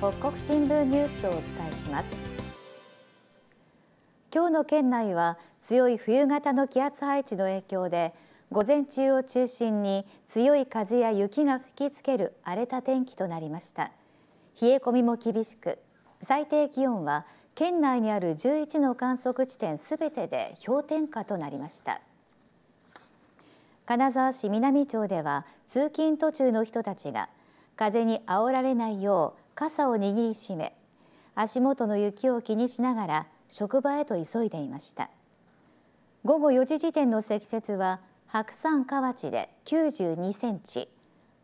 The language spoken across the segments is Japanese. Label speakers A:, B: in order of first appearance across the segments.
A: 北国新聞ニュースをお伝えします今日の県内は強い冬型の気圧配置の影響で午前中を中心に強い風や雪が吹きつける荒れた天気となりました冷え込みも厳しく最低気温は県内にある11の観測地点すべてで氷点下となりました金沢市南町では通勤途中の人たちが風に煽られないよう傘を握りしめ足元の雪を気にしながら職場へと急いでいました午後4時時点の積雪は白山河内で92センチ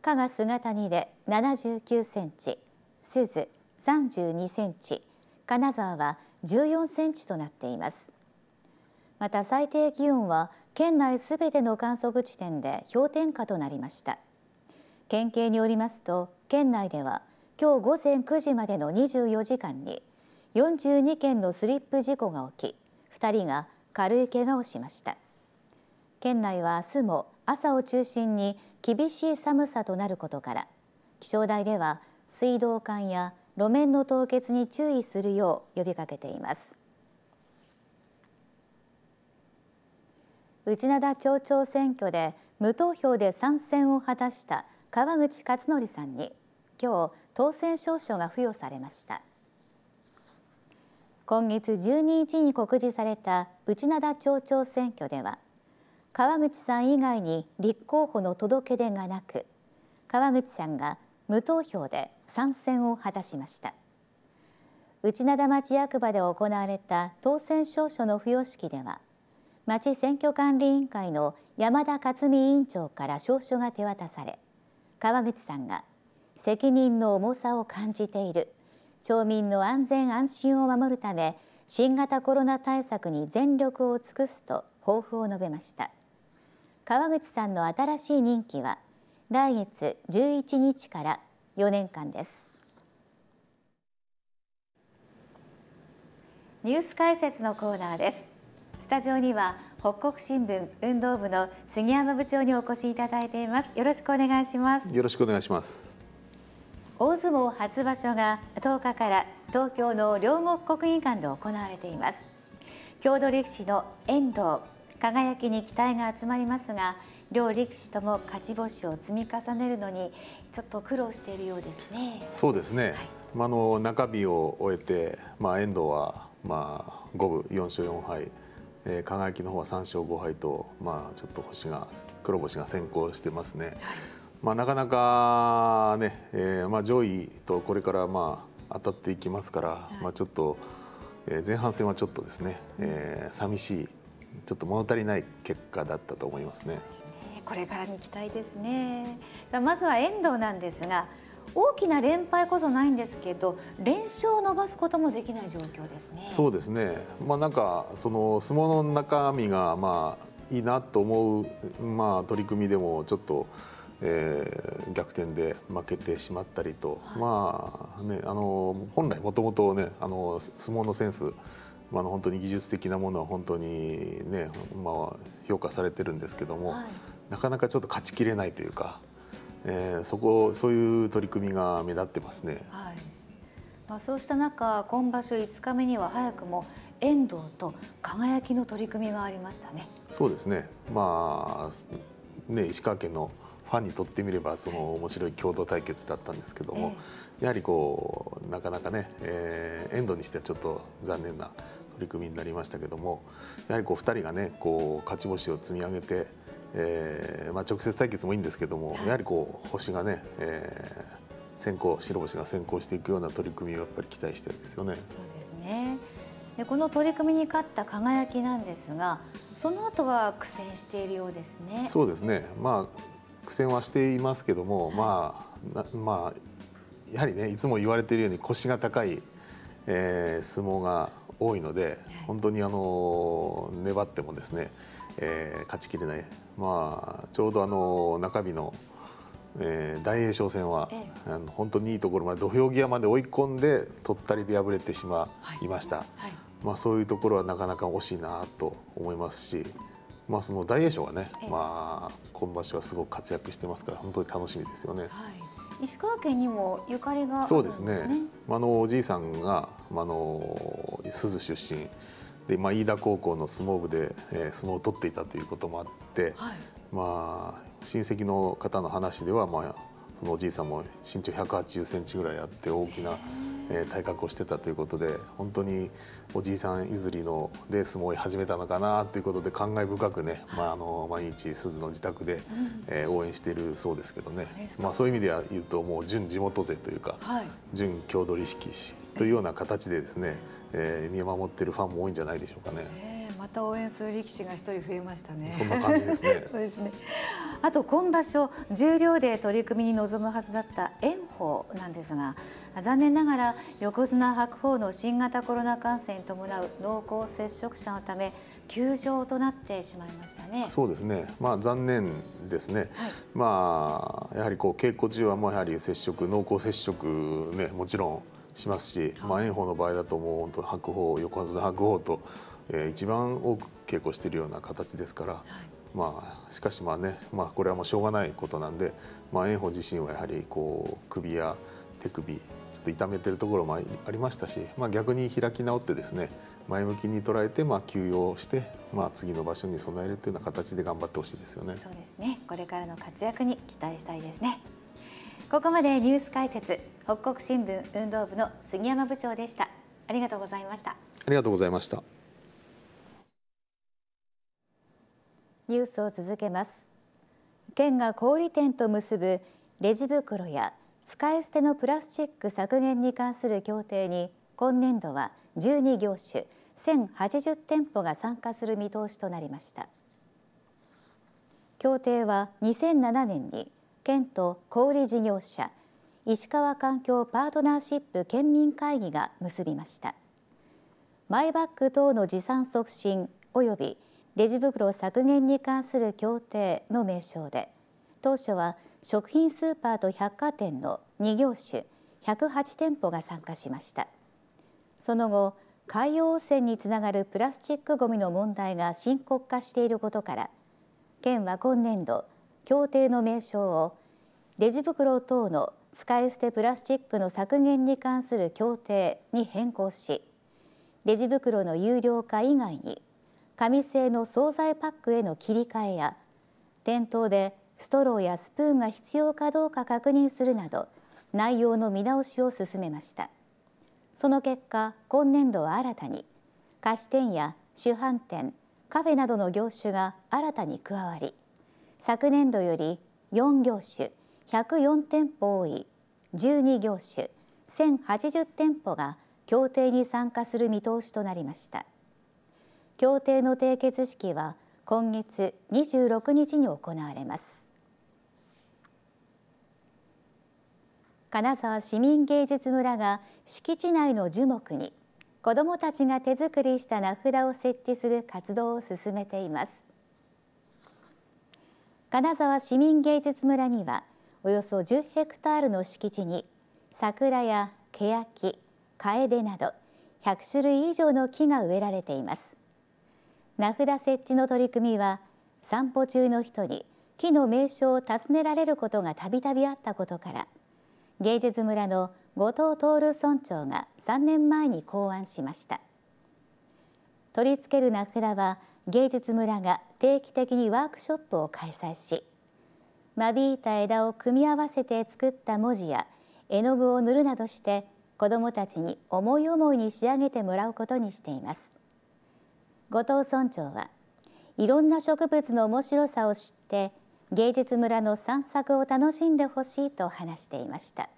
A: 加賀菅谷で79センチ珠洲32センチ金沢は14センチとなっていますまた最低気温は県内すべての観測地点で氷点下となりました県警によりますと県内では今日午前9時までの24時間に42件のスリップ事故が起き2人が軽い怪我をしました県内は明日も朝を中心に厳しい寒さとなることから気象台では水道管や路面の凍結に注意するよう呼びかけています内灘町長選挙で無投票で参戦を果たした川口勝則さんに今日当選証書が付与されました今月12日に告示された内灘町長選挙では川口さん以外に立候補の届け出がなく川口さんが無投票で参戦を果たしました内灘町役場で行われた当選証書の付与式では町選挙管理委員会の山田克美委員長から証書が手渡され川口さんが責任の重さを感じている町民の安全安心を守るため新型コロナ対策に全力を尽くすと抱負を述べました川口さんの新しい任期は来月11日から4年間ですニュース解説のコーナーですスタジオには北国新聞運動部の杉山部長にお越しいただいていますよろしくお願いしま
B: すよろしくお願いします
A: 大相撲初場所が10日から東京の両国国技館で行われています郷土歴史の遠藤輝きに期待が集まりますが両力士とも勝ち星を積み重ねるのにちょっと苦労しているようですね
B: そうですね、はい、まあの中日を終えてまあ遠藤はまあ五分4勝4敗えー、輝きの方は3勝5敗と、まあ、ちょっと星が黒星が先行してますね、はいまあ、なかなかね、えーまあ、上位とこれからまあ当たっていきますから、はい、まあ、ちょっと、えー、前半戦はちょっとですね、えー、寂しいちょっと物足りない結果だったと思いますね。す
A: ねこれからに期待ですね。まずは遠藤なんですが、大きな連敗こそないんですけど、連勝を伸ばすこともできない状況です
B: ね。そうですね。まあなんかその相撲の中身がまあいいなと思うまあ取り組みでもちょっと。えー、逆転で負けてしまったりと、はい、まあね、あの本来もともと、ね、あの相撲のセンス、まあ、の本当に技術的なものは本当にね、まあ、評価されてるんですけども、はい、なかなかちょっと勝ちきれないというか、えー、そこそういう取り組みが目立ってますね。
A: はい、まあ、そうした中今場所5日目には早くも遠藤と輝きの取り組みがありましたね。
B: そうですね。まあね石川県のファンにとってみればその面白い共同対決だったんですけども、やはりこうなかなかね、えー、エンドにしてはちょっと残念な取り組みになりましたけどもやはりこう2人がねこう勝ち星を積み上げて、えーまあ、直接対決もいいんですけどもやはりこう星がね、えー、先行白星が先行していくような取り組みをやっぱり期待しるんですよね。そう
A: ですねでこの取り組みに勝った輝きなんですがその後は苦戦しているようですね。そうで
B: すね、まあ苦戦はしていますけども、まあ、まあ、やはりねいつも言われているように腰が高い、えー、相撲が多いので本当にあの粘ってもですね、えー、勝ちきれない、まあ、ちょうどあの中日の、えー、大栄翔戦は、あの本当にいいところまで土俵際まで追い込んで取ったりで敗れてしまいました、はいはい、まあ、そういうところはなかなか惜しいなと思いますし。まあ、その大栄翔はね、ええ、まあ、今場所はすごく活躍してますから、本当に楽しみですよね。はい、
A: 石川県にもゆか
B: りが、ね、そうですね。まあ、のおじいさんが、まあの鈴出身。で、まあ、飯田高校の相撲部で、えー、相撲を取っていたということもあって。はい、まあ、親戚の方の話では、まあ、そのおじいさんも身長180センチぐらいあって大きな、え体格をしてたということで本当におじいさん譲りのレースも始めたのかなということで感慨深くね、まあ、あの毎日鈴の自宅で、え応援しているそうですけどね、うん、まあ、そういう意味では言うともう準地元勢というか、はい、準郷土意識というような形でですね、えー、見守っているファンも多いんじゃないでしょうかね。
A: た応援する力士が一人増えましたね。そんな感じですね。そうですね。あと今場所十両で取り組みに臨むはずだった炎鵬なんですが、残念ながら横綱白鵬の新型コロナ感染に伴う濃厚接触者のため休場となってしまいましたね。
B: そうですね。まあ残念ですね。はい、まあやはりこう稽古中はもうやはり接触濃厚接触ねもちろん。しますし、まあ、炎鵬の場合だともう本当白鵬横綱白鵬とえー、一番多く稽古しているような形ですから、はい、まあ、しかしまあ、ね、まあ、これはもうしょうがないことなんで、まあ、炎鵬自身はやはりこう首や手首ちょっと痛めているところもありましたし、まあ、逆に開き直ってですね前向きに捉えて、まあ、休養して、まあ、次の場所に備えるというような形で頑張ってほしいですよね。そうです
A: ねこれからの活躍に期待したいですねここまでニュース解説北国新聞運動部の杉山部長でしたありがとうございましたあ
B: りがとうございました
A: ニュースを続けます県が小売店と結ぶレジ袋や使い捨てのプラスチック削減に関する協定に今年度は12業種1080店舗が参加する見通しとなりました協定は2007年に県と小売事業者石川環境パートナーシップ県民会議が結びましたマイバッグ等の持参促進及びレジ袋削減に関する協定の名称で当初は食品スーパーと百貨店の2業種108店舗が参加しましたその後海洋汚染につながるプラスチックごみの問題が深刻化していることから県は今年度協定の名称をレジ袋等の使い捨てプラスチックの削減に関する協定に変更しレジ袋の有料化以外に紙製の惣菜パックへの切り替えや店頭でストローやスプーンが必要かどうか確認するなど内容の見直しを進めましたその結果今年度は新たに菓子店や酒販店カフェなどの業種が新たに加わり昨年度より4業種104店舗多い12業種1080店舗が協定に参加する見通しとなりました。協定の締結式は今月26日に行われます金沢市民芸術村が敷地内の樹木に子どもたちが手作りした名札を設置する活動を進めています金沢市民芸術村にはおよそ10ヘクタールの敷地に桜や欅、楓など100種類以上の木が植えられています名札設置の取り組みは散歩中の人に木の名所を尋ねられることがたびたびあったことから芸術村の後藤徹村長が3年前に考案しました取り付ける名札は芸術村が定期的にワークショップを開催し間引いた枝を組み合わせて作った文字や絵の具を塗るなどして子どもたちに思い思いに仕上げてもらうことにしています後藤村長はいろんな植物の面白さを知って芸術村の散策を楽しんでほしいと話していました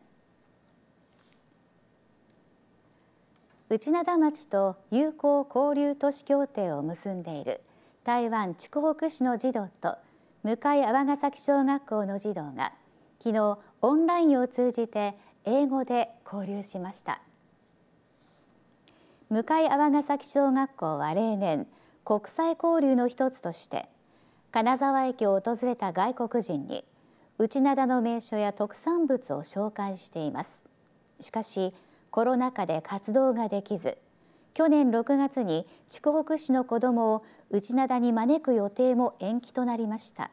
A: 内灘町と友好交流都市協定を結んでいる台湾筑北市の児童と向かい泡ヶ崎小学校の児童が昨日オンラインを通じて英語で交流しました。向井ヶ崎小学校は例年国際交流の一つとして金沢駅を訪れた外国人に内灘の名所や特産物を紹介していますしかしコロナ禍で活動ができず去年6月に筑北市の子どもを内灘に招く予定も延期となりました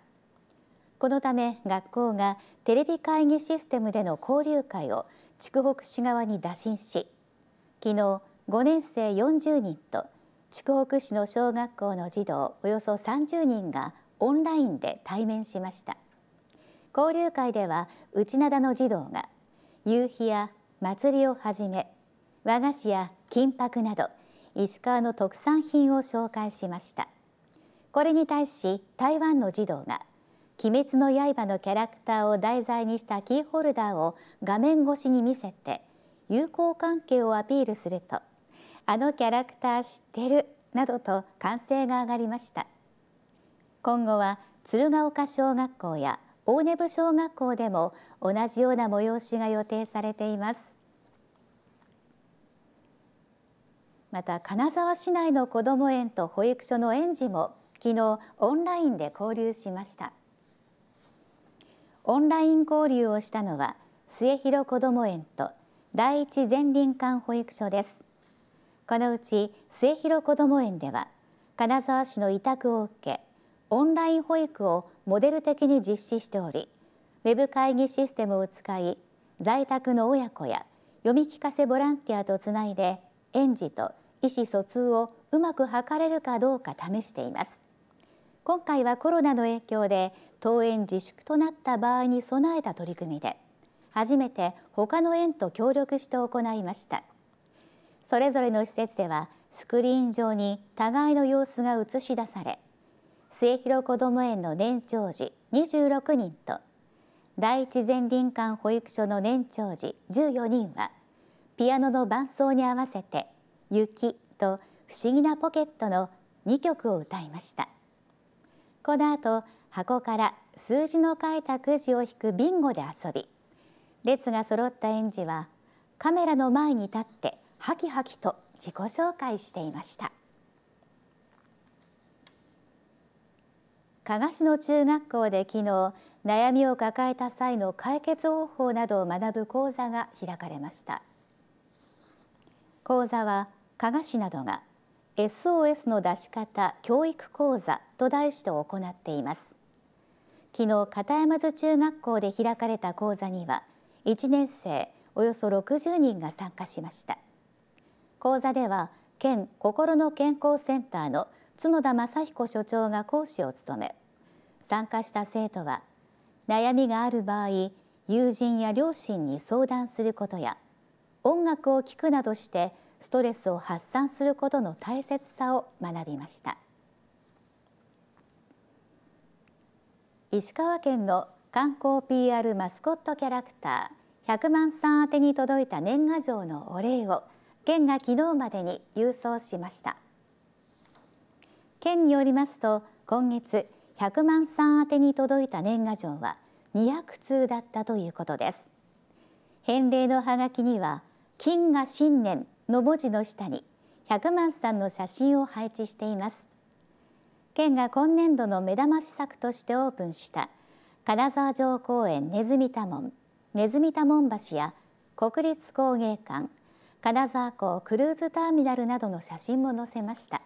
A: このため学校がテレビ会議システムでの交流会を筑北市側に打診し昨日5年生40人と筑北市の小学校の児童およそ30人がオンラインで対面しました交流会では内灘の児童が夕日や祭りをはじめ和菓子や金箔など石川の特産品を紹介しましたこれに対し台湾の児童が鬼滅の刃のキャラクターを題材にしたキーホルダーを画面越しに見せて友好関係をアピールするとあのキャラクター知ってるなどと歓声が上がりました今後は鶴岡小学校や大根部小学校でも同じような催しが予定されていますまた金沢市内のこども園と保育所の園児も昨日オンラインで交流しましたオンライン交流をしたのは末広こども園と第一前林館保育所ですこのうち末広こども園では金沢市の委託を受けオンライン保育をモデル的に実施しておりウェブ会議システムを使い在宅の親子や読み聞かせボランティアとつないで園児と意思疎通をうまく図れるかどうか試しています今回はコロナの影響で登園自粛となった場合に備えた取り組みで初めて他の園と協力して行いました。それぞれの施設ではスクリーン上に互いの様子が映し出され末広こども園の年長児26人と第一前林間保育所の年長児14人はピアノの伴奏に合わせて「雪」と「不思議なポケット」の2曲を歌いましたこの後箱から数字の書いたくじを引くビンゴで遊び列が揃った園児はカメラの前に立ってハキハキと自己紹介していました加賀市の中学校で昨日悩みを抱えた際の解決方法などを学ぶ講座が開かれました講座は加賀市などが SOS の出し方教育講座と題して行っています昨日片山津中学校で開かれた講座には1年生およそ60人が参加しました講座では県心の健康センターの角田正彦所長が講師を務め参加した生徒は悩みがある場合友人や両親に相談することや音楽を聴くなどしてストレスを発散することの大切さを学びました石川県の観光 PR マスコットキャラクター100万さん宛に届いた年賀状のお礼を県が昨日までに郵送しました県によりますと今月100万産宛に届いた年賀状は200通だったということです返礼のハガキには金が新年の文字の下に100万さんの写真を配置しています県が今年度の目玉施策としてオープンした金沢城公園ねずみたもんねずみたもん橋や国立工芸館金沢港クルーズターミナルなどの写真も載せました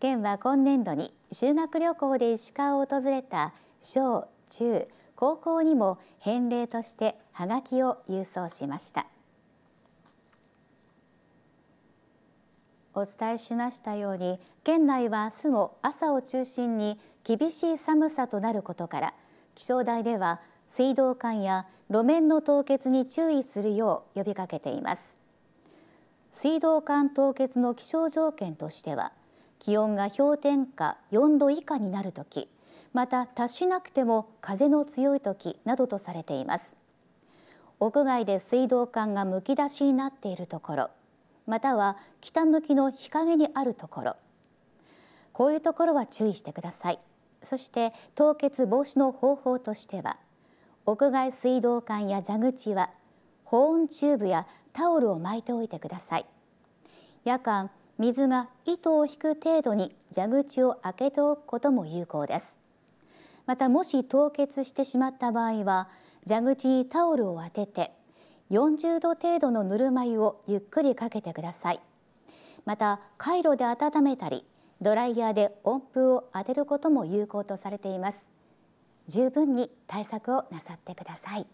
A: 県は今年度に修学旅行で石川を訪れた小中高校にも返礼としてはがきを郵送しましたお伝えしましたように県内は明日も朝を中心に厳しい寒さとなることから気象台では水道管や路面の凍結に注意するよう呼びかけています水道管凍結の気象条件としては気温が氷点下4度以下になるときまた達しなくても風の強いときなどとされています屋外で水道管がむき出しになっているところまたは北向きの日陰にあるところこういうところは注意してくださいそして凍結防止の方法としては屋外水道管や蛇口は保温チューブやタオルを巻いておいてください夜間水が糸を引く程度に蛇口を開けておくことも有効ですまたもし凍結してしまった場合は蛇口にタオルを当てて40度程度のぬるま湯をゆっくりかけてくださいまた回路で温めたりドライヤーで温風を当てることも有効とされています十分に対策をなさってください